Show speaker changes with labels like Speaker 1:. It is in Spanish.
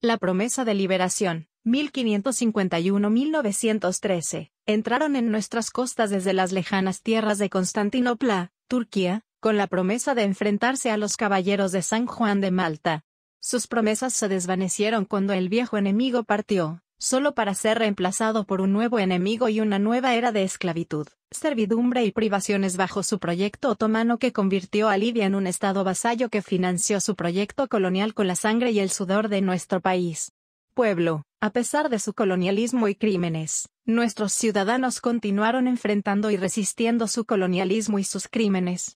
Speaker 1: La promesa de liberación, 1551-1913, entraron en nuestras costas desde las lejanas tierras de Constantinopla, Turquía, con la promesa de enfrentarse a los caballeros de San Juan de Malta. Sus promesas se desvanecieron cuando el viejo enemigo partió, solo para ser reemplazado por un nuevo enemigo y una nueva era de esclavitud, servidumbre y privaciones bajo su proyecto otomano que convirtió a Libia en un estado vasallo que financió su proyecto colonial con la sangre y el sudor de nuestro país. Pueblo, a pesar de su colonialismo y crímenes, nuestros ciudadanos continuaron enfrentando y resistiendo su colonialismo y sus crímenes.